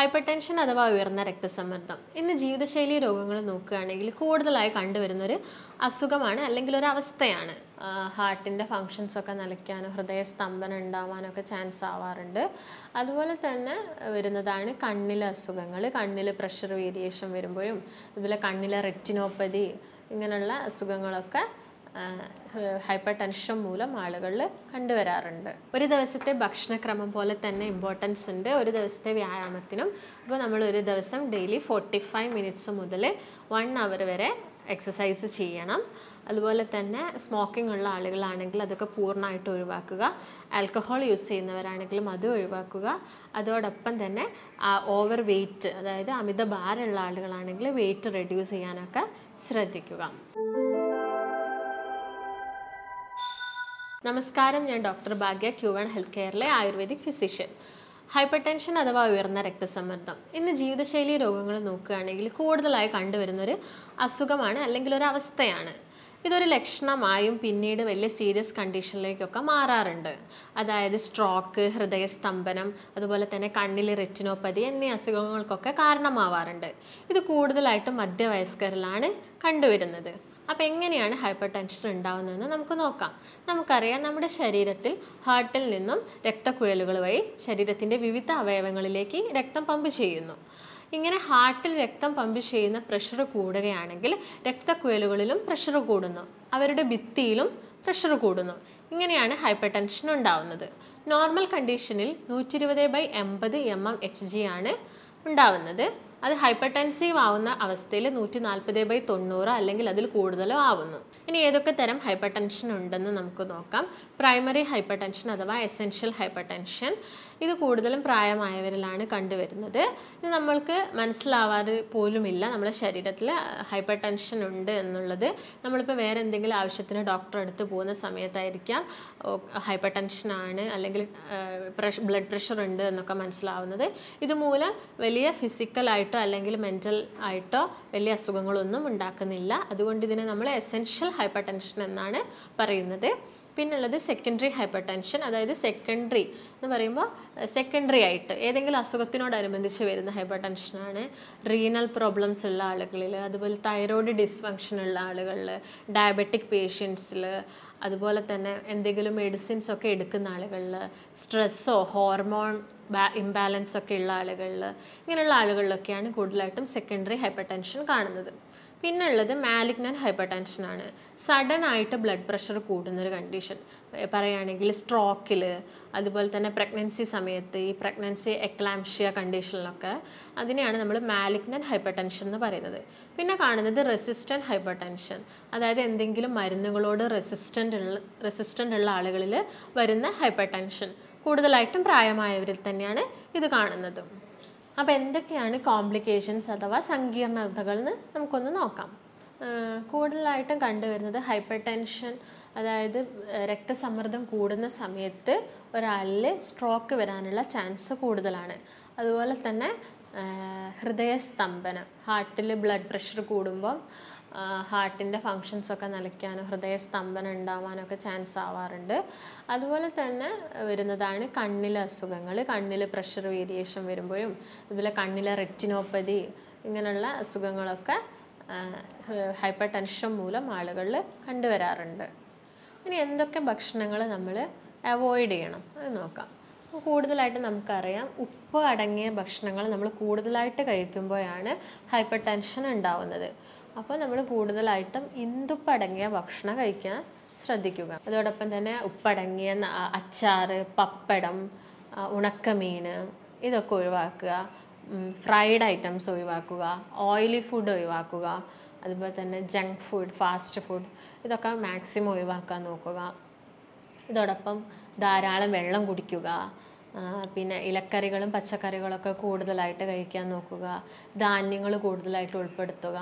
hyper hypertension അഥവാ ഉയർന്ന രക്തസമ്മർദ്ദം ഇന്ന് ജീവിതശൈലി രോഗങ്ങൾ നോക്കുകയാണെങ്കിൽ കൂടുതലായി കണ്ടുവരുന്ന ഒരു അസുഖമാണ് അല്ലെങ്കിൽ ഒരു അവസ്ഥയാണ് ഹാർട്ടിൻ്റെ ഒക്കെ നിലയ്ക്കാനും ഹൃദയസ്തംഭനം ഉണ്ടാവാനൊക്കെ ചാൻസ് ആവാറുണ്ട് അതുപോലെ തന്നെ വരുന്നതാണ് കണ്ണിലെ അസുഖങ്ങൾ കണ്ണിൽ പ്രഷർ വേരിയേഷൻ വരുമ്പോഴും അതുപോലെ കണ്ണിലെ റെറ്റിനോപ്പതി ഇങ്ങനെയുള്ള അസുഖങ്ങളൊക്കെ ഹൈപ്പർ ടെൻഷൻ മൂലം ആളുകളിൽ കണ്ടുവരാറുണ്ട് ഒരു ദിവസത്തെ ഭക്ഷണക്രമം പോലെ തന്നെ ഇമ്പോർട്ടൻസ് ഉണ്ട് ഒരു ദിവസത്തെ വ്യായാമത്തിനും അപ്പോൾ നമ്മൾ ഒരു ദിവസം ഡെയിലി ഫോർട്ടി ഫൈവ് മിനിറ്റ്സ് മുതൽ വൺ അവർ വരെ എക്സസൈസ് ചെയ്യണം അതുപോലെ തന്നെ സ്മോക്കിംഗ് ഉള്ള ആളുകളാണെങ്കിൽ അതൊക്കെ പൂർണ്ണമായിട്ട് ഒഴിവാക്കുക ആൽക്കഹോൾ യൂസ് ചെയ്യുന്നവരാണെങ്കിലും അത് ഒഴിവാക്കുക അതോടൊപ്പം തന്നെ ഓവർ വെയ്റ്റ് അതായത് അമിത ഭാരമുള്ള ആളുകളാണെങ്കിൽ വെയ്റ്റ് റെഡ്യൂസ് ചെയ്യാനൊക്കെ ശ്രദ്ധിക്കുക നമസ്കാരം ഞാൻ doctor Bhagya Q and health കെയറിലെ ആയുർവേദിക് ഫിസിഷ്യൻ ഹൈപ്പർ ടെൻഷൻ അഥവാ ഉയർന്ന രക്തസമ്മർദ്ദം ഇന്ന് ജീവിതശൈലി രോഗങ്ങൾ നോക്കുകയാണെങ്കിൽ കൂടുതലായി കണ്ടുവരുന്നൊരു അസുഖമാണ് അല്ലെങ്കിൽ ഒരു അവസ്ഥയാണ് ഇതൊരു ലക്ഷണമായും പിന്നീട് വലിയ സീരിയസ് കണ്ടീഷനിലേക്കൊക്കെ മാറാറുണ്ട് അതായത് സ്ട്രോക്ക് ഹൃദയസ്തംഭനം അതുപോലെ തന്നെ കണ്ണിൽ റെറ്റിനോപ്പതി എന്നീ അസുഖങ്ങൾക്കൊക്കെ കാരണമാവാറുണ്ട് ഇത് കൂടുതലായിട്ടും മധ്യവയസ്കരിലാണ് കണ്ടുവരുന്നത് അപ്പോൾ എങ്ങനെയാണ് ഹൈപ്പർ ടെൻഷൻ ഉണ്ടാകുന്നതെന്ന് നമുക്ക് നോക്കാം നമുക്കറിയാം നമ്മുടെ ശരീരത്തിൽ ഹാർട്ടിൽ നിന്നും രക്തക്കുഴലുകൾ വഴി ശരീരത്തിൻ്റെ വിവിധ അവയവങ്ങളിലേക്ക് രക്തം പമ്പ് ചെയ്യുന്നു ഇങ്ങനെ ഹാർട്ടിൽ രക്തം പമ്പ് ചെയ്യുന്ന പ്രഷർ കൂടുകയാണെങ്കിൽ രക്തക്കുഴലുകളിലും പ്രഷർ കൂടുന്നു അവരുടെ ഭിത്തിയിലും പ്രഷർ കൂടുന്നു ഇങ്ങനെയാണ് ഹൈപ്പർ ടെൻഷൻ ഉണ്ടാവുന്നത് നോർമൽ കണ്ടീഷനിൽ നൂറ്റി ഇരുപത് ബൈ എൺപത് എം എം എച്ച് ജി ആണ് ഉണ്ടാവുന്നത് അത് ഹൈപ്പർ ടെൻസീവ് ആവുന്ന അവസ്ഥയിൽ നൂറ്റി നാൽപ്പത് ബൈ തൊണ്ണൂറ് അല്ലെങ്കിൽ അതിൽ കൂടുതലോ ആവുന്നു ഇനി ഏതൊക്കെ തരം ഹൈപ്പർ ടെൻഷൻ ഉണ്ടെന്ന് നമുക്ക് നോക്കാം പ്രൈമറി ഹൈപ്പർ ടെൻഷൻ അഥവാ എസെൻഷ്യൽ ഹൈപ്പർ ടെൻഷൻ ഇത് കൂടുതലും പ്രായമായവരിലാണ് കണ്ടുവരുന്നത് ഇത് നമ്മൾക്ക് മനസ്സിലാവാറ് പോലുമില്ല നമ്മുടെ ശരീരത്തിൽ ഹൈപ്പർ ടെൻഷൻ ഉണ്ട് എന്നുള്ളത് നമ്മളിപ്പോൾ വേറെ എന്തെങ്കിലും ആവശ്യത്തിന് ഡോക്ടർ അടുത്ത് പോകുന്ന സമയത്തായിരിക്കാം ഹൈപ്പർ ടെൻഷനാണ് അല്ലെങ്കിൽ പ്രഷർ ബ്ലഡ് പ്രഷർ ഉണ്ട് എന്നൊക്കെ മനസ്സിലാവുന്നത് ഇതുമൂലം വലിയ ഫിസിക്കലായിട്ടോ അല്ലെങ്കിൽ മെൻ്റൽ ആയിട്ടോ വലിയ അസുഖങ്ങളൊന്നും ഉണ്ടാക്കുന്നില്ല അതുകൊണ്ട് ഇതിനെ നമ്മൾ എസെൻഷ്യൽ ഹൈപ്പർ ടെൻഷൻ എന്നാണ് പറയുന്നത് പിന്നുള്ളത് സെക്കൻഡറി ഹൈപ്പർ ടെൻഷൻ അതായത് സെക്കൻഡറി എന്ന് പറയുമ്പോൾ സെക്കൻഡറി ആയിട്ട് ഏതെങ്കിലും അസുഖത്തിനോടനുബന്ധിച്ച് വരുന്ന ഹൈപ്പർ ടെൻഷനാണ് റീനൽ പ്രോബ്ലംസ് ഉള്ള ആളുകളിൽ അതുപോലെ തൈറോയ്ഡ് ഡിസ്ഫങ്ഷൻ ഉള്ള ആളുകളിൽ ഡയബറ്റിക് പേഷ്യൻസിൽ അതുപോലെ തന്നെ എന്തെങ്കിലും മെഡിസിൻസ് ഒക്കെ എടുക്കുന്ന ആളുകളിൽ സ്ട്രെസ്സോ ഹോർമോൺ ഇംബാലൻസ് ഒക്കെ ഉള്ള ആളുകളിൽ ഇങ്ങനെയുള്ള ആളുകളിലൊക്കെയാണ് കൂടുതലായിട്ടും സെക്കൻഡറി ഹൈപ്പർ ടെൻഷൻ കാണുന്നത് പിന്നെ ഉള്ളത് മാലിഗ്നൻ ഹൈപ്പർ ആണ് സഡൻ ആയിട്ട് ബ്ലഡ് പ്രഷർ കൂടുന്നൊരു കണ്ടീഷൻ പറയുകയാണെങ്കിൽ സ്ട്രോക്കിൽ അതുപോലെ തന്നെ പ്രഗ്നൻസി സമയത്ത് ഈ പ്രഗ്നൻസി എക്ലാംഷ്യ കണ്ടീഷനിലൊക്കെ അതിനെയാണ് നമ്മൾ മാലിഗ്നൻ ഹൈപ്പർ ടെൻഷൻ എന്ന് പറയുന്നത് പിന്നെ കാണുന്നത് റെസിസ്റ്റൻറ്റ് ഹൈപ്പർ ടെൻഷൻ അതായത് എന്തെങ്കിലും മരുന്നുകളോട് റെസിസ്റ്റൻ്റ് ഉള്ള റെസിസ്റ്റൻ്റ് ഉള്ള ആളുകളിൽ വരുന്ന ഹൈപ്പർ ടെൻഷൻ കൂടുതലായിട്ടും പ്രായമായവരിൽ തന്നെയാണ് ഇത് കാണുന്നത് അപ്പോൾ എന്തൊക്കെയാണ് കോംപ്ലിക്കേഷൻസ് അഥവാ സങ്കീർണതകൾ എന്ന് നമുക്കൊന്ന് നോക്കാം കൂടുതലായിട്ടും കണ്ടുവരുന്നത് ഹൈപ്പർ ടെൻഷൻ അതായത് രക്തസമ്മർദ്ദം കൂടുന്ന സമയത്ത് ഒരാളിൽ സ്ട്രോക്ക് വരാനുള്ള ചാൻസ് കൂടുതലാണ് അതുപോലെ തന്നെ ഹൃദയസ്തംഭനം ഹാർട്ടിൽ ബ്ലഡ് പ്രഷർ കൂടുമ്പം ഹാർട്ടിൻ്റെ ഫങ്ഷൻസ് ഒക്കെ നിലയ്ക്കാനും ഹൃദയസ്തംഭനം ഉണ്ടാവാനൊക്കെ ചാൻസ് ആവാറുണ്ട് അതുപോലെ തന്നെ വരുന്നതാണ് കണ്ണിലെ അസുഖങ്ങൾ കണ്ണിൽ പ്രഷർ വേരിയേഷൻ വരുമ്പോഴും അതുപോലെ കണ്ണിലെ റെറ്റിനോപ്പതി ഇങ്ങനെയുള്ള അസുഖങ്ങളൊക്കെ ഹൈപ്പർ ടെൻഷൻ മൂലം ആളുകളിൽ കണ്ടുവരാറുണ്ട് ഇനി എന്തൊക്കെ ഭക്ഷണങ്ങൾ നമ്മൾ അവോയ്ഡ് ചെയ്യണം അത് നോക്കാം കൂടുതലായിട്ട് നമുക്കറിയാം ഉപ്പ് അടങ്ങിയ ഭക്ഷണങ്ങൾ നമ്മൾ കൂടുതലായിട്ട് കഴിക്കുമ്പോഴാണ് ഹൈപ്പർ ടെൻഷൻ ഉണ്ടാവുന്നത് അപ്പോൾ നമ്മൾ കൂടുതലായിട്ടും ഇന്ദുപ്പടങ്ങിയ ഭക്ഷണം കഴിക്കാൻ ശ്രദ്ധിക്കുക അതോടൊപ്പം തന്നെ ഉപ്പടങ്ങിയ അച്ചാറ് പപ്പടം ഉണക്കമീൻ ഇതൊക്കെ ഒഴിവാക്കുക ഫ്രൈഡ് ഐറ്റംസ് ഒഴിവാക്കുക ഓയിലി ഫുഡ് ഒഴിവാക്കുക അതുപോലെ തന്നെ ജങ്ക് ഫുഡ് ഫാസ്റ്റ് ഫുഡ് ഇതൊക്കെ മാക്സിമം ഒഴിവാക്കാൻ നോക്കുക ഇതോടൊപ്പം ധാരാളം വെള്ളം കുടിക്കുക പിന്നെ ഇലക്കറികളും പച്ചക്കറികളൊക്കെ കൂടുതലായിട്ട് കഴിക്കാൻ നോക്കുക ധാന്യങ്ങൾ കൂടുതലായിട്ട് ഉൾപ്പെടുത്തുക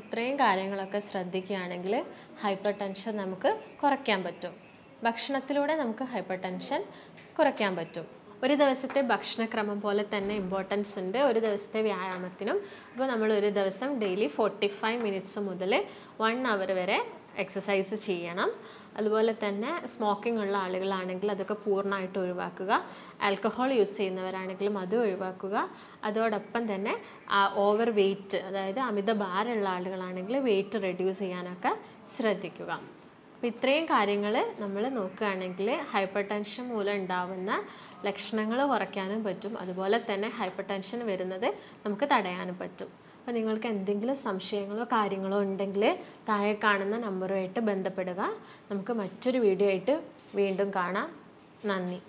ഇത്രയും കാര്യങ്ങളൊക്കെ ശ്രദ്ധിക്കുകയാണെങ്കിൽ ഹൈപ്പർ ടെൻഷൻ നമുക്ക് കുറയ്ക്കാൻ പറ്റും ഭക്ഷണത്തിലൂടെ നമുക്ക് ഹൈപ്പർ ടെൻഷൻ കുറയ്ക്കാൻ പറ്റും ഒരു ദിവസത്തെ ഭക്ഷണക്രമം പോലെ തന്നെ ഇമ്പോർട്ടൻസ് ഉണ്ട് ഒരു ദിവസത്തെ വ്യായാമത്തിനും അപ്പോൾ നമ്മൾ ഒരു ദിവസം ഡെയിലി ഫോർട്ടി ഫൈവ് മിനിറ്റ്സ് മുതൽ വൺ അവർ വരെ എക്സസൈസ് ചെയ്യണം അതുപോലെ തന്നെ സ്മോക്കിംഗ് ഉള്ള ആളുകളാണെങ്കിൽ അതൊക്കെ പൂർണ്ണമായിട്ട് ഒഴിവാക്കുക ആൽക്കഹോൾ യൂസ് ചെയ്യുന്നവരാണെങ്കിലും അത് ഒഴിവാക്കുക അതോടൊപ്പം തന്നെ ഓവർ വെയ്റ്റ് അതായത് അമിത ഭാരമുള്ള ആളുകളാണെങ്കിൽ വെയ്റ്റ് റെഡ്യൂസ് ചെയ്യാനൊക്കെ ശ്രദ്ധിക്കുക അപ്പോൾ ഇത്രയും കാര്യങ്ങൾ നമ്മൾ നോക്കുകയാണെങ്കിൽ ഹൈപ്പർ ടെൻഷൻ മൂലം ഉണ്ടാവുന്ന ലക്ഷണങ്ങൾ കുറയ്ക്കാനും പറ്റും അതുപോലെ തന്നെ ഹൈപ്പർ ടെൻഷൻ വരുന്നത് നമുക്ക് തടയാനും പറ്റും അപ്പോൾ നിങ്ങൾക്ക് എന്തെങ്കിലും സംശയങ്ങളോ കാര്യങ്ങളോ ഉണ്ടെങ്കിൽ താഴെ കാണുന്ന നമ്പറുമായിട്ട് ബന്ധപ്പെടുക നമുക്ക് മറ്റൊരു വീഡിയോ ആയിട്ട് വീണ്ടും കാണാം നന്ദി